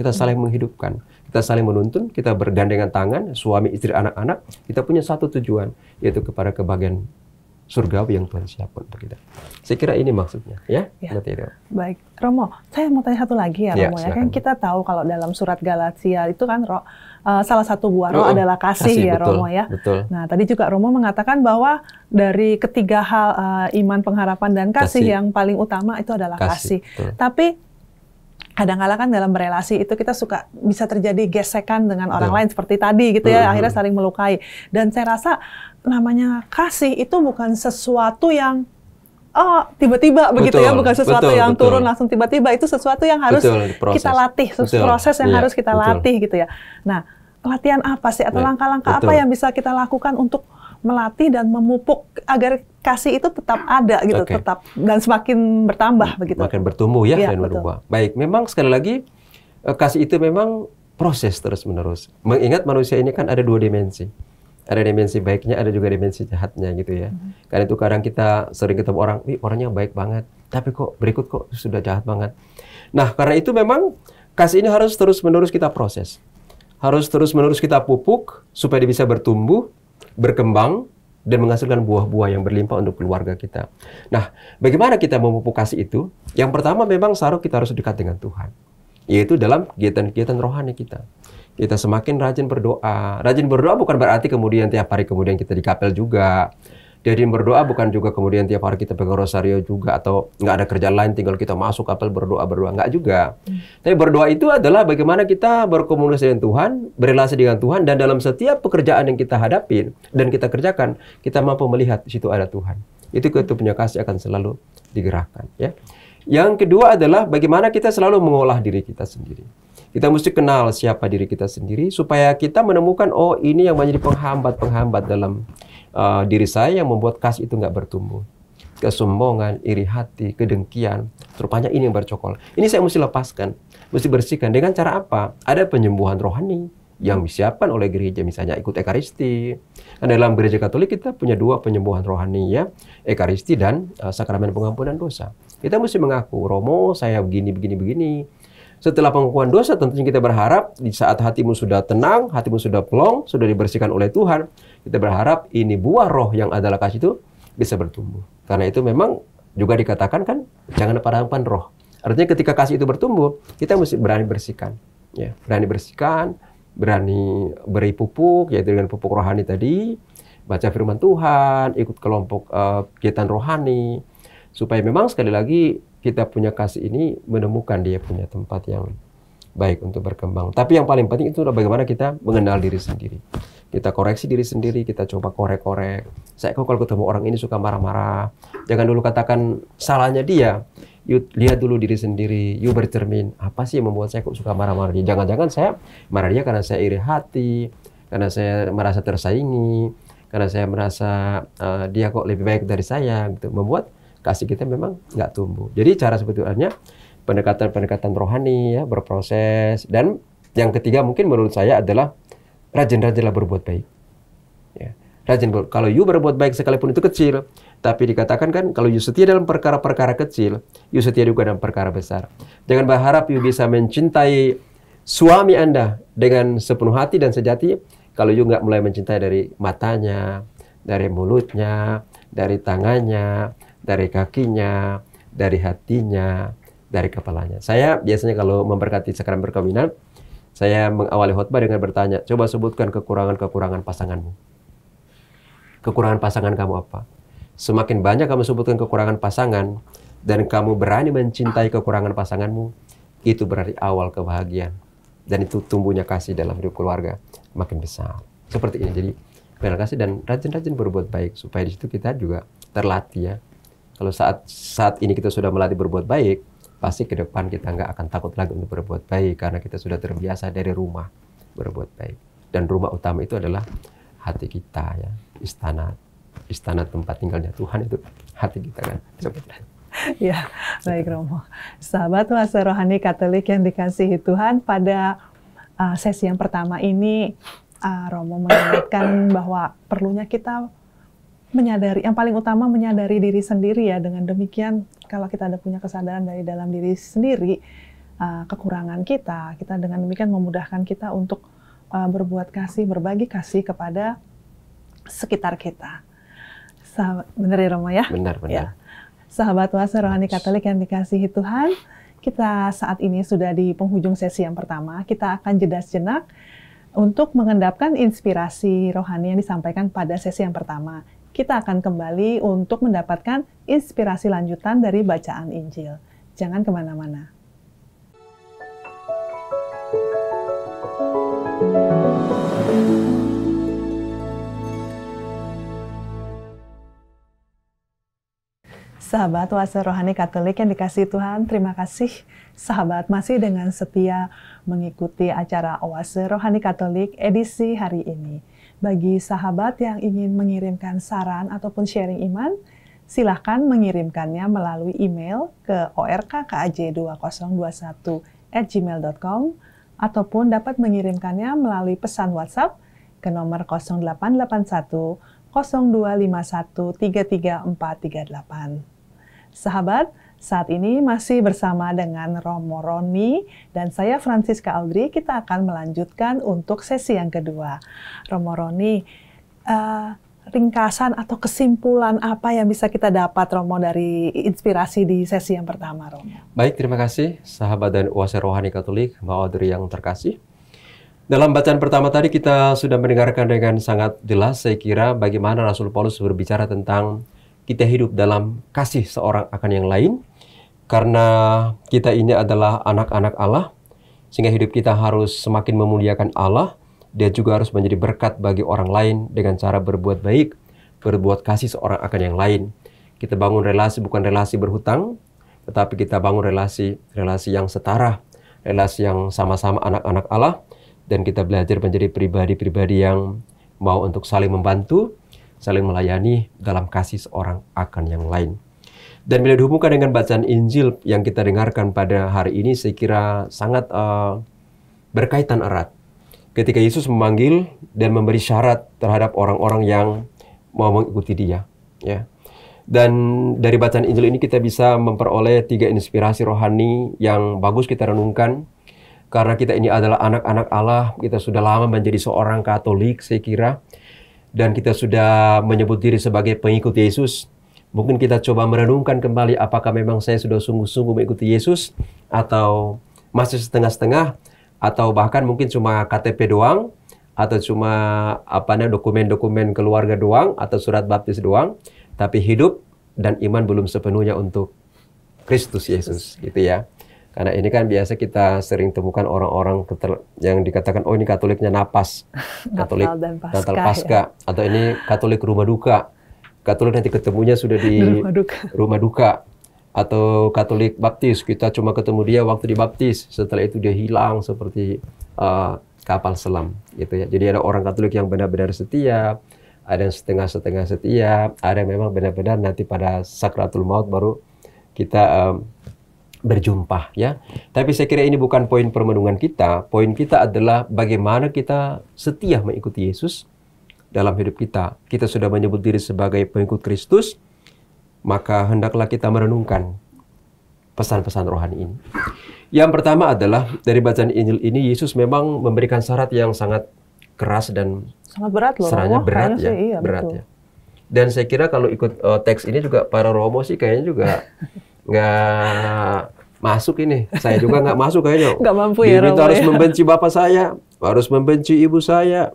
kita saling menghidupkan, kita saling menuntun, kita bergandengan tangan, suami, istri, anak-anak, kita punya satu tujuan yaitu kepada kebahagiaan surgawi yang Tuhan siapkan untuk kita. Saya kira ini maksudnya, ya? ya. Baik, Romo, saya mau tanya satu lagi ya, ya Romo. Ya, ya. Kan kita tahu kalau dalam surat Galatia itu kan, Romo, uh, salah satu roh oh, adalah kasih, kasih ya betul, Romo ya. Betul. Nah tadi juga Romo mengatakan bahwa dari ketiga hal uh, iman, pengharapan dan kasih, kasih yang paling utama itu adalah kasih. kasih. Tapi kadang-kala kan dalam relasi itu kita suka bisa terjadi gesekan dengan orang lain seperti tadi gitu ya, akhirnya saling melukai. Dan saya rasa namanya kasih itu bukan sesuatu yang oh tiba-tiba begitu ya, betul, ya bukan sesuatu betul, yang betul. turun langsung tiba-tiba itu sesuatu yang harus betul, kita latih betul, proses yang iya, harus kita betul. latih gitu ya nah latihan apa sih atau langkah-langkah apa yang bisa kita lakukan untuk melatih dan memupuk agar kasih itu tetap ada gitu okay. tetap dan semakin bertambah begitu Makin bertumbuh ya, ya dan berubah baik memang sekali lagi eh, kasih itu memang proses terus menerus mengingat manusia ini kan ada dua dimensi ada dimensi baiknya, ada juga dimensi jahatnya gitu ya. Hmm. Karena itu kadang kita sering ketemu orang, wih orangnya baik banget, tapi kok berikut kok sudah jahat banget. Nah karena itu memang kasih ini harus terus menerus kita proses, harus terus menerus kita pupuk supaya bisa bertumbuh, berkembang dan menghasilkan buah-buah yang berlimpah untuk keluarga kita. Nah, bagaimana kita memupuk kasih itu? Yang pertama memang sarung kita harus dekat dengan Tuhan, yaitu dalam kegiatan-kegiatan rohani kita kita semakin rajin berdoa. Rajin berdoa bukan berarti kemudian tiap hari kemudian kita di kapel juga. Jadi berdoa bukan juga kemudian tiap hari kita pegang rosario juga atau nggak ada kerjaan lain tinggal kita masuk kapel berdoa berdoa nggak juga. Hmm. Tapi berdoa itu adalah bagaimana kita berkomunikasi dengan Tuhan, berrelasi dengan Tuhan dan dalam setiap pekerjaan yang kita hadapin dan kita kerjakan kita mampu melihat di situ ada Tuhan. Itu ketua punya kasih akan selalu digerakkan. Ya. Yang kedua adalah bagaimana kita selalu mengolah diri kita sendiri. Kita mesti kenal siapa diri kita sendiri supaya kita menemukan oh ini yang menjadi penghambat-penghambat dalam uh, diri saya yang membuat kas itu nggak bertumbuh. Kesombongan, iri hati, kedengkian, rupanya ini yang bercokol. Ini saya mesti lepaskan, mesti bersihkan dengan cara apa? Ada penyembuhan rohani yang disiapkan oleh gereja misalnya ikut ekaristi. dan dalam gereja Katolik kita punya dua penyembuhan rohani ya, ekaristi dan uh, sakramen pengampunan dosa. Kita mesti mengaku, Romo saya begini begini begini setelah pengukuhan dosa tentunya kita berharap di saat hatimu sudah tenang, hatimu sudah plong, sudah dibersihkan oleh Tuhan, kita berharap ini buah roh yang adalah kasih itu bisa bertumbuh. Karena itu memang juga dikatakan kan jangan padapan roh. Artinya ketika kasih itu bertumbuh, kita mesti berani bersihkan. Ya, berani bersihkan, berani beri pupuk yaitu dengan pupuk rohani tadi, baca firman Tuhan, ikut kelompok uh, kegiatan rohani supaya memang sekali lagi kita punya kasih ini menemukan dia punya tempat yang baik untuk berkembang. Tapi yang paling penting itu adalah bagaimana kita mengenal diri sendiri. Kita koreksi diri sendiri, kita coba korek-korek. Saya kok kalau ketemu orang ini suka marah-marah. Jangan dulu katakan salahnya dia. Yuk lihat dulu diri sendiri, You bercermin. Apa sih yang membuat saya kok suka marah-marah dia? Jangan-jangan saya marah dia karena saya iri hati, karena saya merasa tersaingi, karena saya merasa uh, dia kok lebih baik dari saya gitu. Membuat kasih kita memang nggak tumbuh. Jadi cara sebetulnya pendekatan-pendekatan rohani ya berproses dan yang ketiga mungkin menurut saya adalah rajin-rajinlah berbuat baik. Ya. Rajin kalau you berbuat baik sekalipun itu kecil, tapi dikatakan kan kalau you setia dalam perkara-perkara kecil, you setia juga dalam perkara besar. Jangan berharap you bisa mencintai suami Anda dengan sepenuh hati dan sejati kalau you nggak mulai mencintai dari matanya, dari mulutnya, dari tangannya, dari kakinya, dari hatinya, dari kepalanya. Saya biasanya kalau memberkati sekarang berkawinan, saya mengawali khutbah dengan bertanya, coba sebutkan kekurangan-kekurangan pasanganmu. Kekurangan pasangan kamu apa? Semakin banyak kamu sebutkan kekurangan pasangan, dan kamu berani mencintai kekurangan pasanganmu, itu berarti awal kebahagiaan. Dan itu tumbuhnya kasih dalam hidup keluarga makin besar. Seperti ini. Jadi, benar kasih dan rajin-rajin berbuat baik. Supaya di situ kita juga terlatih ya. Kalau saat saat ini kita sudah melatih berbuat baik, pasti ke depan kita nggak akan takut lagi untuk berbuat baik karena kita sudah terbiasa dari rumah berbuat baik. Dan rumah utama itu adalah hati kita ya, istana istana tempat tinggalnya Tuhan itu hati kita kan. Ya, baik Romo. Sahabat Masa Rohani Katolik yang dikasihi Tuhan, pada uh, sesi yang pertama ini uh, Romo mengingatkan bahwa perlunya kita menyadari yang paling utama menyadari diri sendiri ya dengan demikian kalau kita ada punya kesadaran dari dalam diri sendiri uh, kekurangan kita kita dengan demikian memudahkan kita untuk uh, berbuat kasih berbagi kasih kepada sekitar kita sahabat benar ya Romo ya benar benar ya. sahabat wasa rohani Katolik yang dikasihi Tuhan kita saat ini sudah di penghujung sesi yang pertama kita akan jeda sejenak untuk mengendapkan inspirasi rohani yang disampaikan pada sesi yang pertama kita akan kembali untuk mendapatkan inspirasi lanjutan dari bacaan Injil. Jangan kemana-mana. Sahabat Wasa Rohani Katolik yang dikasih Tuhan, terima kasih sahabat masih dengan setia mengikuti acara Oase Rohani Katolik edisi hari ini. Bagi sahabat yang ingin mengirimkan saran ataupun sharing iman, silahkan mengirimkannya melalui email ke orkkaj2021 at gmail.com ataupun dapat mengirimkannya melalui pesan WhatsApp ke nomor 0881 0251 33438. Sahabat, saat ini masih bersama dengan Romo Roni dan saya Francisca Audrey. Kita akan melanjutkan untuk sesi yang kedua. Romo Roni, uh, ringkasan atau kesimpulan apa yang bisa kita dapat Romo dari inspirasi di sesi yang pertama Romo? Baik, terima kasih sahabat dan uasa rohani Katolik Mbak Audrey yang terkasih. Dalam bacaan pertama tadi kita sudah mendengarkan dengan sangat jelas saya kira bagaimana Rasul Paulus berbicara tentang kita hidup dalam kasih seorang akan yang lain karena kita ini adalah anak-anak Allah, sehingga hidup kita harus semakin memuliakan Allah. Dia juga harus menjadi berkat bagi orang lain dengan cara berbuat baik, berbuat kasih seorang akan yang lain. Kita bangun relasi bukan relasi berhutang, tetapi kita bangun relasi relasi yang setara, relasi yang sama-sama anak-anak Allah dan kita belajar menjadi pribadi-pribadi yang mau untuk saling membantu, saling melayani dalam kasih seorang akan yang lain. Dan bila dihubungkan dengan bacaan Injil yang kita dengarkan pada hari ini, saya kira sangat uh, berkaitan erat. Ketika Yesus memanggil dan memberi syarat terhadap orang-orang yang mau mengikuti Dia, ya. Dan dari bacaan Injil ini kita bisa memperoleh tiga inspirasi rohani yang bagus kita renungkan. Karena kita ini adalah anak-anak Allah, kita sudah lama menjadi seorang Katolik, saya kira, dan kita sudah menyebut diri sebagai pengikut Yesus Mungkin kita coba merenungkan kembali apakah memang saya sudah sungguh-sungguh mengikuti Yesus atau masih setengah-setengah atau bahkan mungkin cuma KTP doang atau cuma apa namanya dokumen-dokumen keluarga doang atau surat baptis doang, tapi hidup dan iman belum sepenuhnya untuk Kristus Yesus gitu ya. Karena ini kan biasa kita sering temukan orang-orang yang dikatakan oh ini Katoliknya napas, Katolik Natal, dan Pasca ya. atau ini Katolik rumah duka Katolik nanti ketemunya sudah di rumah duka. rumah duka atau Katolik baptis kita cuma ketemu dia waktu di baptis setelah itu dia hilang seperti uh, kapal selam gitu ya jadi ada orang Katolik yang benar-benar setia ada yang setengah-setengah setia ada yang memang benar-benar nanti pada sakratul maut baru kita um, berjumpa ya tapi saya kira ini bukan poin permenungan kita poin kita adalah bagaimana kita setia mengikuti Yesus dalam hidup kita. Kita sudah menyebut diri sebagai pengikut Kristus, maka hendaklah kita merenungkan pesan-pesan rohani ini. Yang pertama adalah dari bacaan Injil ini Yesus memang memberikan syarat yang sangat keras dan sangat berat loh. Serahnya berat ya, sih, iya, berat betul. ya. Dan saya kira kalau ikut uh, teks ini juga para romo sih kayaknya juga nggak masuk ini. Saya juga nggak masuk kayaknya. Nggak mampu Diminta ya. Romo harus ya. membenci bapak saya, harus membenci ibu saya,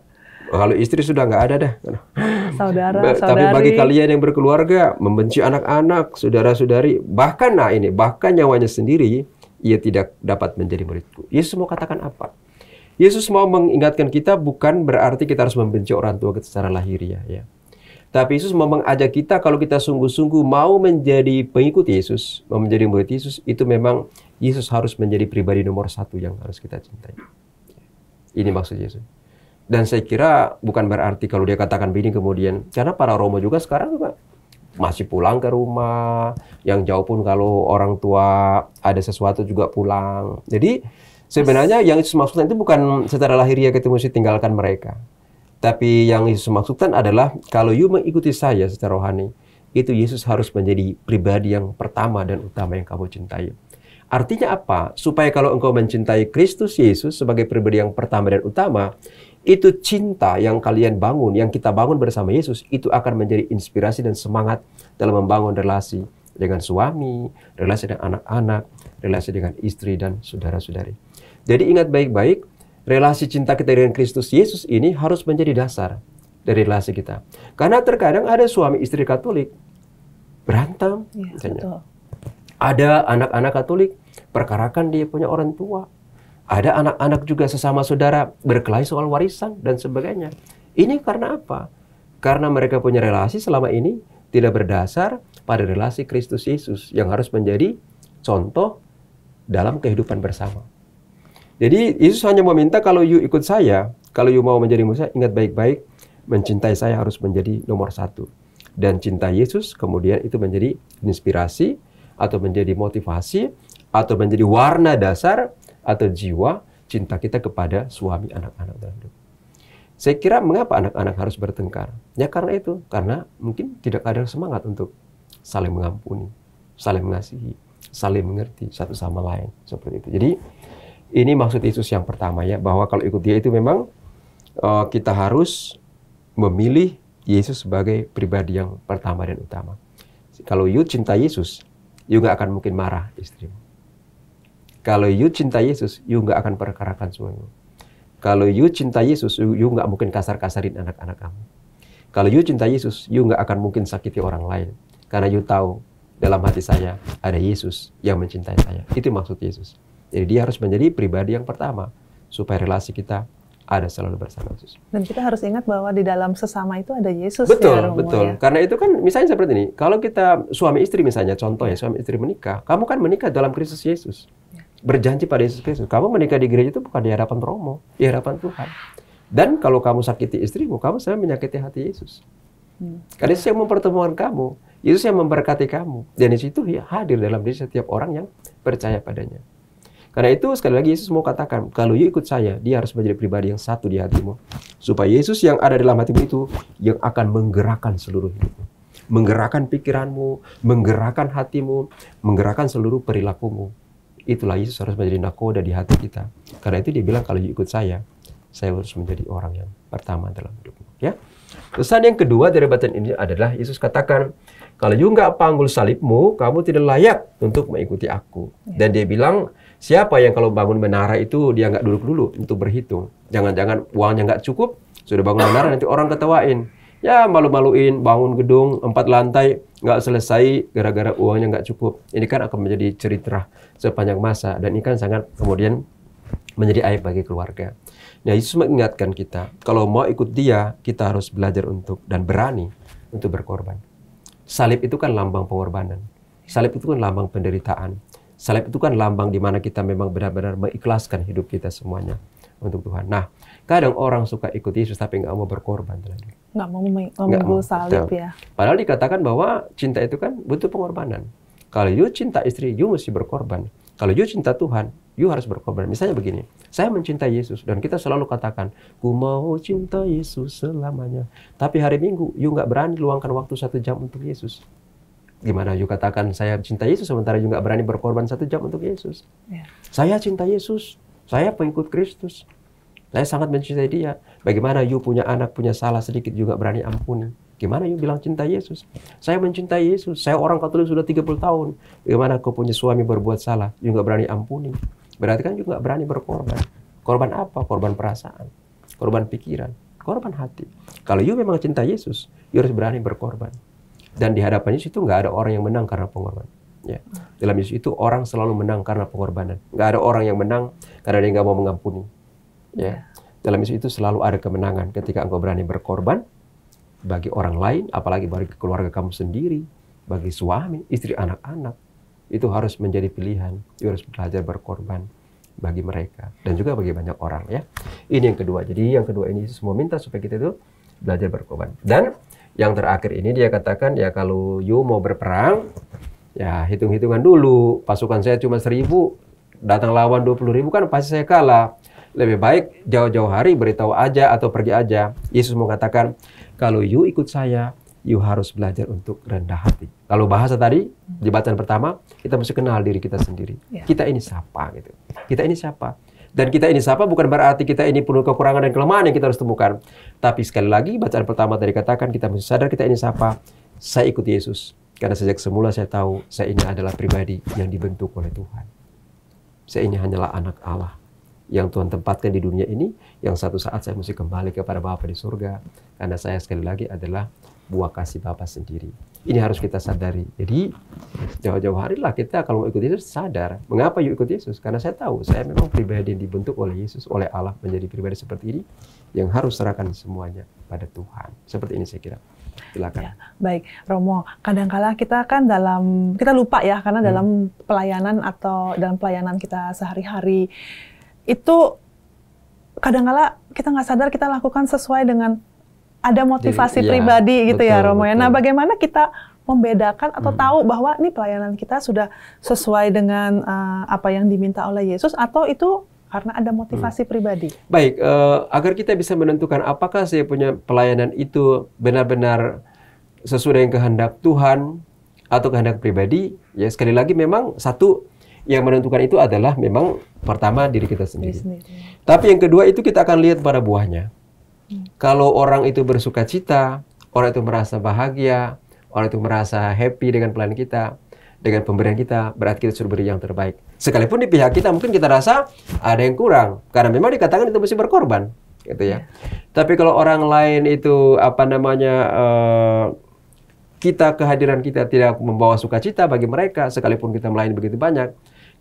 kalau istri sudah nggak ada dah. Saudara, ba saudari. Tapi bagi kalian yang berkeluarga, membenci anak-anak, saudara-saudari, bahkan nah ini, bahkan nyawanya sendiri, ia tidak dapat menjadi muridku. Yesus mau katakan apa? Yesus mau mengingatkan kita bukan berarti kita harus membenci orang tua secara lahiriah ya. Tapi Yesus mau mengajak kita kalau kita sungguh-sungguh mau menjadi pengikut Yesus, mau menjadi murid Yesus, itu memang Yesus harus menjadi pribadi nomor satu yang harus kita cintai. Ini maksud Yesus. Dan saya kira bukan berarti kalau dia katakan begini kemudian, karena para Romo juga sekarang juga masih pulang ke rumah, yang jauh pun kalau orang tua ada sesuatu juga pulang. Jadi sebenarnya yang Yesus maksudkan itu bukan secara lahiriah kita mesti tinggalkan mereka. Tapi yang Yesus maksudkan adalah kalau you mengikuti saya secara rohani, itu Yesus harus menjadi pribadi yang pertama dan utama yang kamu cintai. Artinya apa? Supaya kalau engkau mencintai Kristus Yesus sebagai pribadi yang pertama dan utama, itu cinta yang kalian bangun, yang kita bangun bersama Yesus, itu akan menjadi inspirasi dan semangat dalam membangun relasi dengan suami, relasi dengan anak-anak, relasi dengan istri dan saudara-saudari. Jadi ingat baik-baik, relasi cinta kita dengan Kristus Yesus ini harus menjadi dasar dari relasi kita. Karena terkadang ada suami istri Katolik berantem, ya, Ada anak-anak Katolik perkarakan dia punya orang tua, ada anak-anak juga sesama saudara berkelahi soal warisan dan sebagainya. Ini karena apa? Karena mereka punya relasi selama ini tidak berdasar pada relasi Kristus Yesus yang harus menjadi contoh dalam kehidupan bersama. Jadi Yesus hanya meminta kalau you ikut saya, kalau you mau menjadi Musa ingat baik-baik, mencintai saya harus menjadi nomor satu. Dan cinta Yesus kemudian itu menjadi inspirasi atau menjadi motivasi atau menjadi warna dasar atau jiwa cinta kita kepada suami anak-anak dalam hidup. Saya kira mengapa anak-anak harus bertengkar? Ya karena itu, karena mungkin tidak ada semangat untuk saling mengampuni, saling mengasihi, saling mengerti satu sama lain seperti itu. Jadi ini maksud Yesus yang pertama ya bahwa kalau ikut dia itu memang uh, kita harus memilih Yesus sebagai pribadi yang pertama dan utama. Kalau you cinta Yesus, you nggak akan mungkin marah istrimu. Kalau you cinta Yesus, you nggak akan perkarakan semuanya. Kalau you cinta Yesus, you nggak mungkin kasar-kasarin anak-anak kamu. Kalau you cinta Yesus, you nggak akan mungkin sakiti orang lain. Karena you tahu dalam hati saya ada Yesus yang mencintai saya. Itu maksud Yesus. Jadi dia harus menjadi pribadi yang pertama supaya relasi kita ada selalu bersama Yesus. Dan kita harus ingat bahwa di dalam sesama itu ada Yesus. Betul, ya, betul. Ya. Karena itu kan misalnya seperti ini, kalau kita suami istri misalnya, contoh ya suami istri menikah, kamu kan menikah dalam Kristus Yesus berjanji pada Yesus Kristus. Kamu menikah di gereja itu bukan di hadapan Romo, di hadapan Tuhan. Dan kalau kamu sakiti istrimu, kamu sedang menyakiti hati Yesus. Hmm. Karena Yesus yang mempertemukan kamu, Yesus yang memberkati kamu. Dan Yesus itu hadir dalam diri setiap orang yang percaya padanya. Karena itu sekali lagi Yesus mau katakan, kalau you ikut saya, dia harus menjadi pribadi yang satu di hatimu. Supaya Yesus yang ada dalam hatimu itu yang akan menggerakkan seluruh hidupmu. Menggerakkan pikiranmu, menggerakkan hatimu, menggerakkan seluruh perilakumu. Itulah Yesus harus menjadi nakoda di hati kita. Karena itu dia bilang kalau ikut saya, saya harus menjadi orang yang pertama dalam hidupmu. Ya. Pesan yang kedua dari bacaan ini adalah Yesus katakan, kalau you nggak panggul salibmu, kamu tidak layak untuk mengikuti aku. Ya. Dan dia bilang, siapa yang kalau bangun menara itu dia nggak duduk dulu untuk berhitung. Jangan-jangan uangnya nggak cukup, sudah bangun menara nanti orang ketawain. Ya malu-maluin, bangun gedung, empat lantai, nggak selesai gara-gara uangnya nggak cukup. Ini kan akan menjadi cerita sepanjang masa dan ini kan sangat kemudian menjadi aib bagi keluarga. Nah, Yesus mengingatkan kita, kalau mau ikut dia, kita harus belajar untuk dan berani untuk berkorban. Salib itu kan lambang pengorbanan. Salib itu kan lambang penderitaan. Salib itu kan lambang di mana kita memang benar-benar mengikhlaskan hidup kita semuanya untuk Tuhan. Nah, kadang orang suka ikut Yesus tapi nggak mau berkorban nggak mau memikul salib ya. Padahal dikatakan bahwa cinta itu kan butuh pengorbanan. Kalau you cinta istri, you mesti berkorban. Kalau you cinta Tuhan, you harus berkorban. Misalnya begini, saya mencintai Yesus dan kita selalu katakan, ku mau cinta Yesus selamanya. Tapi hari Minggu, you nggak berani luangkan waktu satu jam untuk Yesus. Gimana you katakan saya cinta Yesus sementara you nggak berani berkorban satu jam untuk Yesus? Ya. Saya cinta Yesus, saya pengikut Kristus. Saya nah, sangat mencintai dia. Bagaimana you punya anak, punya salah sedikit juga berani ampuni. Gimana you bilang cinta Yesus? Saya mencintai Yesus. Saya orang Katolik sudah 30 tahun. Bagaimana kau punya suami berbuat salah, you nggak berani ampuni. Berarti kan juga berani berkorban. Korban apa? Korban perasaan. Korban pikiran. Korban hati. Kalau you memang cinta Yesus, you harus berani berkorban. Dan di hadapan Yesus itu nggak ada orang yang menang karena pengorbanan. Ya. Dalam Yesus itu orang selalu menang karena pengorbanan. Nggak ada orang yang menang karena dia nggak mau mengampuni. Ya. Iya. Dalam isu itu selalu ada kemenangan ketika engkau berani berkorban bagi orang lain, apalagi bagi keluarga kamu sendiri, bagi suami, istri, anak-anak. Itu harus menjadi pilihan. Itu harus belajar berkorban bagi mereka dan juga bagi banyak orang ya. Ini yang kedua. Jadi yang kedua ini semua minta supaya kita itu belajar berkorban. Dan yang terakhir ini dia katakan ya kalau you mau berperang ya hitung-hitungan dulu pasukan saya cuma seribu datang lawan dua puluh ribu kan pasti saya kalah lebih baik jauh-jauh hari beritahu aja atau pergi aja. Yesus mau katakan kalau you ikut saya, you harus belajar untuk rendah hati. Kalau bahasa tadi di bacaan pertama, kita mesti kenal diri kita sendiri. Ya. Kita ini siapa gitu. Kita ini siapa? Dan kita ini siapa bukan berarti kita ini penuh kekurangan dan kelemahan yang kita harus temukan. Tapi sekali lagi bacaan pertama tadi katakan kita mesti sadar kita ini siapa. Saya ikut Yesus. Karena sejak semula saya tahu saya ini adalah pribadi yang dibentuk oleh Tuhan. Saya ini hanyalah anak Allah yang Tuhan tempatkan di dunia ini, yang satu saat saya mesti kembali kepada Bapa di surga, karena saya sekali lagi adalah buah kasih Bapa sendiri. Ini harus kita sadari. Jadi jauh-jauh hari lah kita kalau mau ikut Yesus sadar. Mengapa yuk ikut Yesus? Karena saya tahu saya memang pribadi yang dibentuk oleh Yesus, oleh Allah menjadi pribadi seperti ini yang harus serahkan semuanya pada Tuhan. Seperti ini saya kira. Silakan. Ya, baik, Romo. Kadangkala kita kan dalam kita lupa ya karena hmm. dalam pelayanan atau dalam pelayanan kita sehari-hari itu kadang-kala kita nggak sadar kita lakukan sesuai dengan ada motivasi Jadi, iya, pribadi gitu ya, gitu betul, ya Romo ya. Nah bagaimana kita membedakan atau hmm. tahu bahwa ini pelayanan kita sudah sesuai dengan uh, apa yang diminta oleh Yesus atau itu karena ada hmm. motivasi hmm. pribadi. Baik, uh, agar kita bisa menentukan apakah saya punya pelayanan itu benar-benar sesuai dengan kehendak Tuhan atau kehendak pribadi, ya sekali lagi memang satu yang menentukan itu adalah memang pertama diri kita sendiri. sendiri. Tapi yang kedua itu kita akan lihat pada buahnya. Hmm. Kalau orang itu bersuka cita, orang itu merasa bahagia, orang itu merasa happy dengan pelayanan kita, dengan pemberian kita, berarti kita sudah beri yang terbaik. Sekalipun di pihak kita mungkin kita rasa ada yang kurang, karena memang dikatakan itu mesti berkorban, gitu ya. ya. Tapi kalau orang lain itu apa namanya uh, kita kehadiran kita tidak membawa sukacita bagi mereka sekalipun kita melayani begitu banyak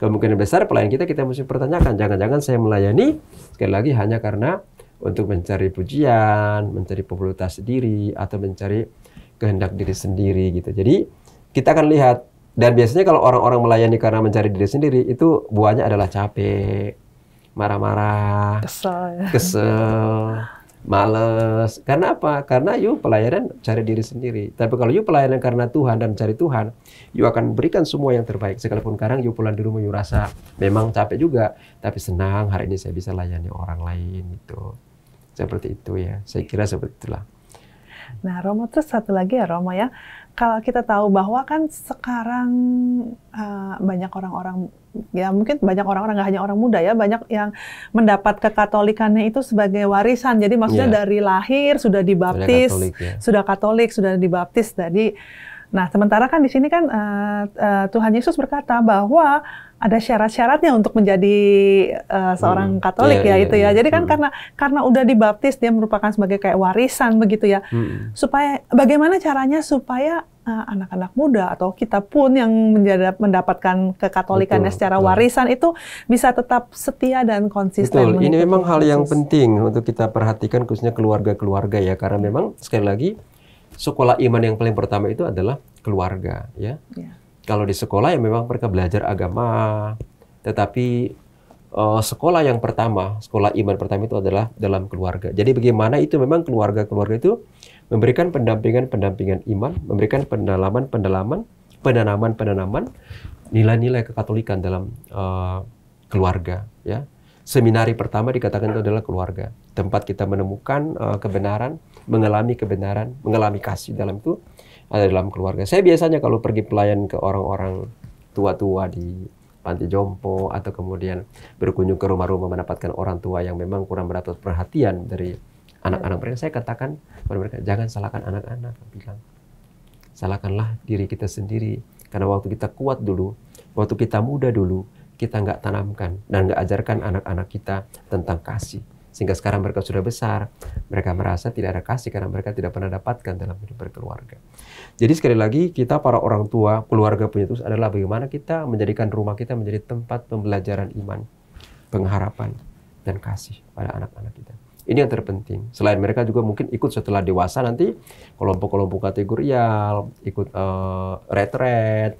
kemungkinan besar pelayan kita kita mesti pertanyakan jangan-jangan saya melayani sekali lagi hanya karena untuk mencari pujian, mencari popularitas diri atau mencari kehendak diri sendiri gitu. Jadi kita akan lihat dan biasanya kalau orang-orang melayani karena mencari diri sendiri itu buahnya adalah capek, marah-marah, kesel, ya. kesel males. Karena apa? Karena you pelayanan cari diri sendiri. Tapi kalau you pelayanan karena Tuhan dan cari Tuhan, you akan berikan semua yang terbaik. Sekalipun sekarang you pulang di rumah you rasa memang capek juga, tapi senang hari ini saya bisa layani orang lain gitu. Seperti itu ya. Saya kira seperti itulah. Nah, Romo terus satu lagi ya Romo ya. Kalau kita tahu bahwa kan sekarang uh, banyak orang-orang ya mungkin banyak orang-orang nggak hanya orang muda ya banyak yang mendapat kekatolikannya itu sebagai warisan jadi maksudnya yeah. dari lahir sudah dibaptis sudah katolik, ya. sudah katolik sudah dibaptis jadi nah sementara kan di sini kan uh, uh, Tuhan Yesus berkata bahwa ada syarat-syaratnya untuk menjadi uh, seorang hmm. Katolik yeah, ya yeah, itu ya. Iya. Jadi kan hmm. karena karena udah dibaptis dia merupakan sebagai kayak warisan begitu ya. Hmm. Supaya bagaimana caranya supaya eh, anak-anak uh, muda atau kita pun yang menjadi, mendapatkan kekatolikannya betul, secara betul. warisan itu bisa tetap setia dan konsisten. Betul. Ini memang hal yang penting untuk kita perhatikan khususnya keluarga-keluarga ya karena memang sekali lagi sekolah iman yang paling pertama itu adalah keluarga ya. Yeah kalau di sekolah ya memang mereka belajar agama, tetapi uh, sekolah yang pertama, sekolah iman pertama itu adalah dalam keluarga. Jadi bagaimana itu memang keluarga-keluarga itu memberikan pendampingan-pendampingan iman, memberikan pendalaman-pendalaman, penanaman-penanaman nilai-nilai kekatolikan dalam uh, keluarga, ya. Seminari pertama dikatakan itu adalah keluarga, tempat kita menemukan uh, kebenaran, mengalami kebenaran, mengalami kasih dalam itu ada dalam keluarga. Saya biasanya kalau pergi pelayan ke orang-orang tua-tua di panti jompo atau kemudian berkunjung ke rumah-rumah mendapatkan orang tua yang memang kurang mendapat perhatian dari anak-anak mereka. Saya katakan kepada mereka, jangan salahkan anak-anak. Bilang, salahkanlah diri kita sendiri. Karena waktu kita kuat dulu, waktu kita muda dulu, kita nggak tanamkan dan nggak ajarkan anak-anak kita tentang kasih. Sehingga sekarang mereka sudah besar, mereka merasa tidak ada kasih karena mereka tidak pernah dapatkan dalam hidup berkeluarga. Jadi sekali lagi kita para orang tua, keluarga punya terus adalah bagaimana kita menjadikan rumah kita menjadi tempat pembelajaran iman, pengharapan, dan kasih pada anak-anak kita. Ini yang terpenting. Selain mereka juga mungkin ikut setelah dewasa nanti kelompok-kelompok kategorial, ikut uh, retret,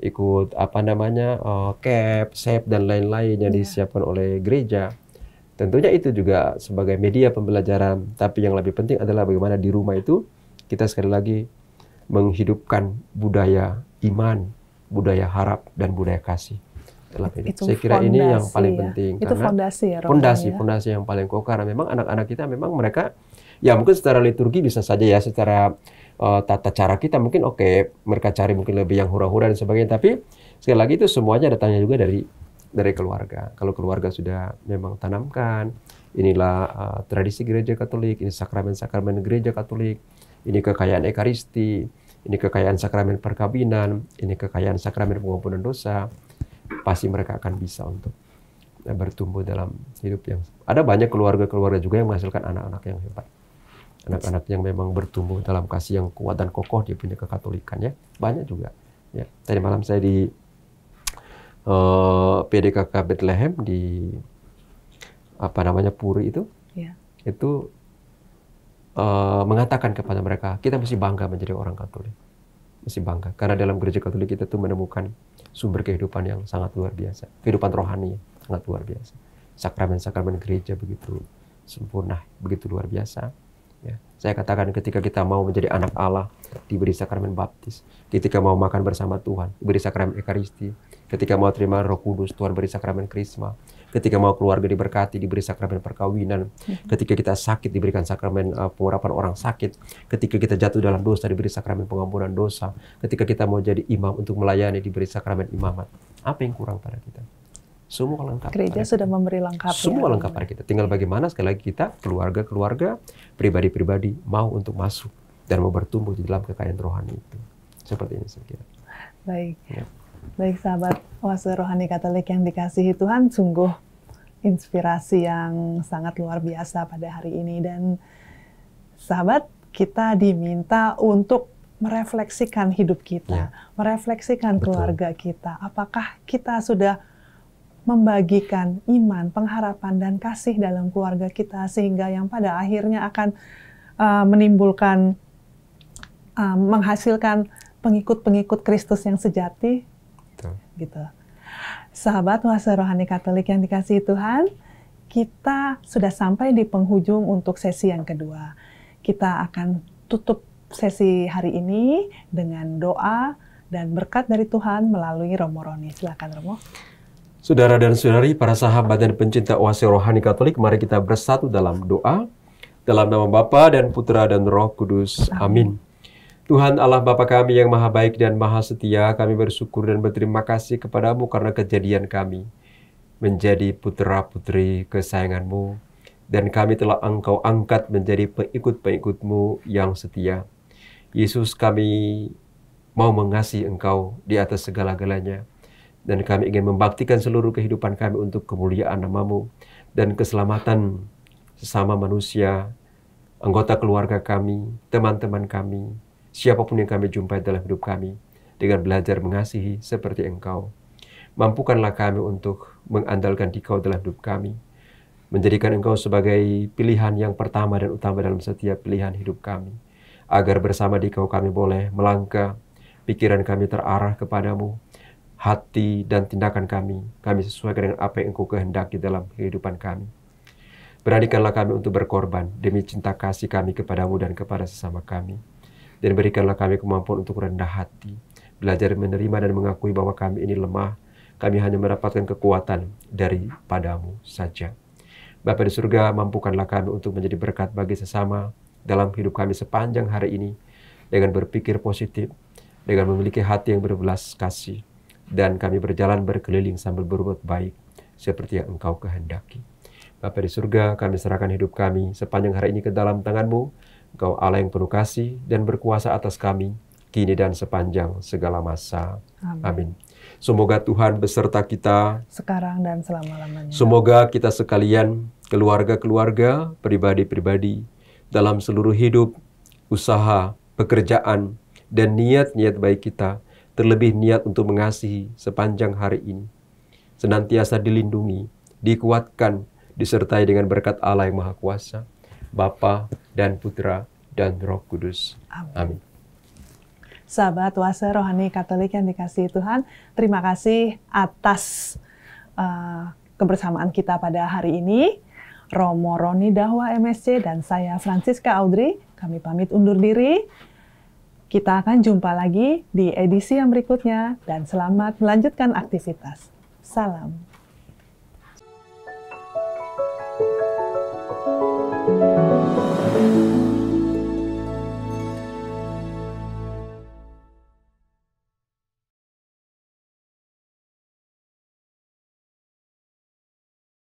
ikut apa namanya uh, cap, shape dan lain-lain yang yeah. disiapkan oleh gereja. Tentunya itu juga sebagai media pembelajaran, tapi yang lebih penting adalah bagaimana di rumah itu kita sekali lagi menghidupkan budaya iman, budaya harap dan budaya kasih. Dalam ini. Itu Saya kira ini yang paling ya. penting itu karena fondasi ya, fondasi, ya. fondasi yang paling kokoh karena memang anak-anak kita memang mereka ya mungkin secara liturgi bisa saja ya secara uh, tata cara kita mungkin oke okay, mereka cari mungkin lebih yang hura-hura dan sebagainya tapi sekali lagi itu semuanya datangnya juga dari dari keluarga. Kalau keluarga sudah memang tanamkan, inilah uh, tradisi gereja Katolik, ini sakramen-sakramen gereja Katolik, ini kekayaan Ekaristi, ini kekayaan sakramen perkawinan, ini kekayaan sakramen pengampunan dosa, pasti mereka akan bisa untuk uh, bertumbuh dalam hidup yang ada banyak keluarga-keluarga juga yang menghasilkan anak-anak yang hebat anak-anak yang memang bertumbuh dalam kasih yang kuat dan kokoh dia punya kekatolikan ya banyak juga ya tadi malam saya di uh, eh, PDKK Bethlehem di apa namanya Puri itu, yeah. itu uh, mengatakan kepada mereka kita mesti bangga menjadi orang Katolik, mesti bangga karena dalam gereja Katolik kita tuh menemukan sumber kehidupan yang sangat luar biasa, kehidupan rohani yang sangat luar biasa, sakramen-sakramen gereja begitu sempurna, begitu luar biasa Ya. Saya katakan ketika kita mau menjadi anak Allah, diberi sakramen baptis. Ketika mau makan bersama Tuhan, diberi sakramen ekaristi. Ketika mau terima roh kudus, Tuhan beri sakramen krisma. Ketika mau keluarga diberkati, diberi sakramen perkawinan. Hmm. Ketika kita sakit, diberikan sakramen uh, pengurapan orang sakit. Ketika kita jatuh dalam dosa, diberi sakramen pengampunan dosa. Ketika kita mau jadi imam untuk melayani, diberi sakramen imamat. Apa yang kurang pada kita? Semua lengkap. Gereja sudah memberi lengkap. Ya. Semua ya. lengkap pada kita. Tinggal bagaimana sekali lagi kita keluarga-keluarga, pribadi-pribadi mau untuk masuk dan mau bertumbuh di dalam kekayaan rohani itu. Seperti ini saya kira. Baik. Ya. Baik sahabat wasa Rohani Katolik yang dikasihi Tuhan, sungguh inspirasi yang sangat luar biasa pada hari ini dan sahabat kita diminta untuk merefleksikan hidup kita, ya. merefleksikan Betul. keluarga kita. Apakah kita sudah membagikan iman, pengharapan, dan kasih dalam keluarga kita, sehingga yang pada akhirnya akan uh, menimbulkan, uh, menghasilkan pengikut-pengikut Kristus yang sejati. Betul. Gitu. Sahabat Nuasa Rohani Katolik yang dikasihi Tuhan, kita sudah sampai di penghujung untuk sesi yang kedua. Kita akan tutup sesi hari ini dengan doa dan berkat dari Tuhan melalui Romo Roni. Silakan Romo. Saudara dan saudari, para sahabat dan pencinta oase rohani Katolik, mari kita bersatu dalam doa dalam nama Bapa dan Putra dan Roh Kudus. Amin. Tuhan Allah Bapa kami yang maha baik dan maha setia, kami bersyukur dan berterima kasih kepadamu karena kejadian kami menjadi putra-putri kesayanganmu dan kami telah engkau angkat menjadi pengikut-pengikutmu yang setia. Yesus kami mau mengasihi engkau di atas segala-galanya dan kami ingin membaktikan seluruh kehidupan kami untuk kemuliaan namamu dan keselamatan sesama manusia, anggota keluarga kami, teman-teman kami, siapapun yang kami jumpai dalam hidup kami, dengan belajar mengasihi seperti Engkau. Mampukanlah kami untuk mengandalkan Dikau dalam hidup kami, menjadikan Engkau sebagai pilihan yang pertama dan utama dalam setiap pilihan hidup kami, agar bersama Dikau kami boleh melangkah, pikiran kami terarah kepadamu, hati dan tindakan kami. Kami sesuaikan dengan apa yang Engkau kehendaki dalam kehidupan kami. Beranikanlah kami untuk berkorban demi cinta kasih kami kepadamu dan kepada sesama kami. Dan berikanlah kami kemampuan untuk rendah hati, belajar menerima dan mengakui bahwa kami ini lemah, kami hanya mendapatkan kekuatan daripadamu saja. Bapa di surga, mampukanlah kami untuk menjadi berkat bagi sesama dalam hidup kami sepanjang hari ini, dengan berpikir positif, dengan memiliki hati yang berbelas kasih, dan kami berjalan berkeliling sambil berbuat baik seperti yang engkau kehendaki. Bapa di surga, kami serahkan hidup kami sepanjang hari ini ke dalam tanganmu. Engkau Allah yang penuh kasih dan berkuasa atas kami, kini dan sepanjang segala masa. Amin. Amin. Semoga Tuhan beserta kita sekarang dan selama-lamanya. Semoga kita sekalian, keluarga-keluarga, pribadi-pribadi, dalam seluruh hidup, usaha, pekerjaan, dan niat-niat baik kita, terlebih niat untuk mengasihi sepanjang hari ini. Senantiasa dilindungi, dikuatkan, disertai dengan berkat Allah yang Maha Kuasa, Bapa dan Putra dan Roh Kudus. Amin. Amin. Sahabat Wasa Rohani Katolik yang dikasihi Tuhan, terima kasih atas uh, kebersamaan kita pada hari ini. Romo Roni Dahwa MSC dan saya Francisca Audrey, kami pamit undur diri. Kita akan jumpa lagi di edisi yang berikutnya dan selamat melanjutkan aktivitas. Salam.